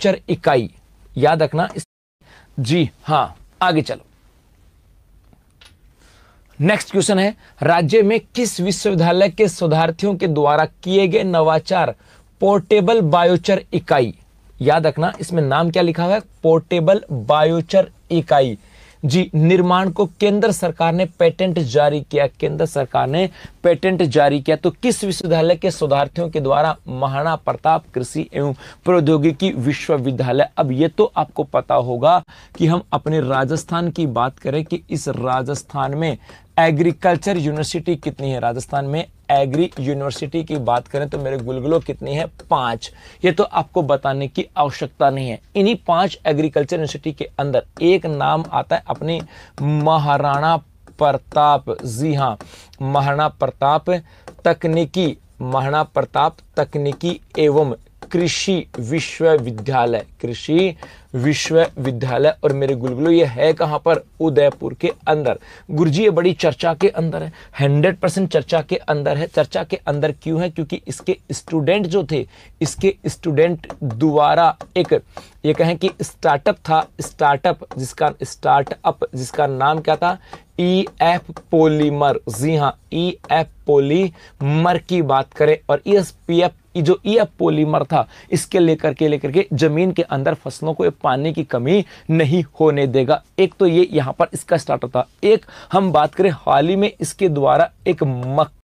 चर इकाई याद रखना इस जी हाँ आगे चलो नेक्स्ट क्वेश्चन है राज्य में किस विश्वविद्यालय के शोधार्थियों के द्वारा किए गए नवाचार पोर्टेबल बायोचर इकाई याद रखना इसमें नाम क्या लिखा हुआ है पोर्टेबल बायोचर इकाई जी निर्माण को केंद्र सरकार ने पेटेंट जारी किया केंद्र सरकार ने पेटेंट जारी किया तो किस विश्वविद्यालय के शोधार्थियों के द्वारा महाराणा प्रताप कृषि एवं प्रौद्योगिकी विश्वविद्यालय अब ये तो आपको पता होगा कि हम अपने राजस्थान की बात करें कि इस राजस्थान में एग्रीकल्चर यूनिवर्सिटी कितनी है राजस्थान में एग्री यूनिवर्सिटी की बात करें तो मेरे गुलगुलों कितनी है पांच ये तो आपको बताने की आवश्यकता नहीं है इन्हीं पांच एग्रीकल्चर यूनिवर्सिटी के अंदर एक नाम आता है अपनी महाराणा प्रताप जी हाँ महाराणा प्रताप तकनीकी महाराणा प्रताप तकनीकी एवं कृषि विश्वविद्यालय कृषि विश्वविद्यालय और मेरे गुलगुलो ये है कहाँ पर उदयपुर के अंदर गुरुजी ये बड़ी चर्चा के अंदर है हंड्रेड परसेंट चर्चा के अंदर है चर्चा के अंदर क्यों है क्योंकि इसके स्टूडेंट जो थे इसके स्टूडेंट द्वारा एक ये कहें कि स्टार्टअप था स्टार्टअप जिसका स्टार्टअप जिसका नाम क्या था ई एफ पोलीमर जी हाँ ई एफ पोलीमर की बात करें और ई एस पी एफ जो ईएफ पोलीमर था इसके लेकर के लेकर के जमीन के अंदर फसलों को पानी की कमी नहीं होने देगा एक तो ये यहाँ पर इसका स्टार्टर था एक हम बात करें हाल ही में इसके द्वारा एक मक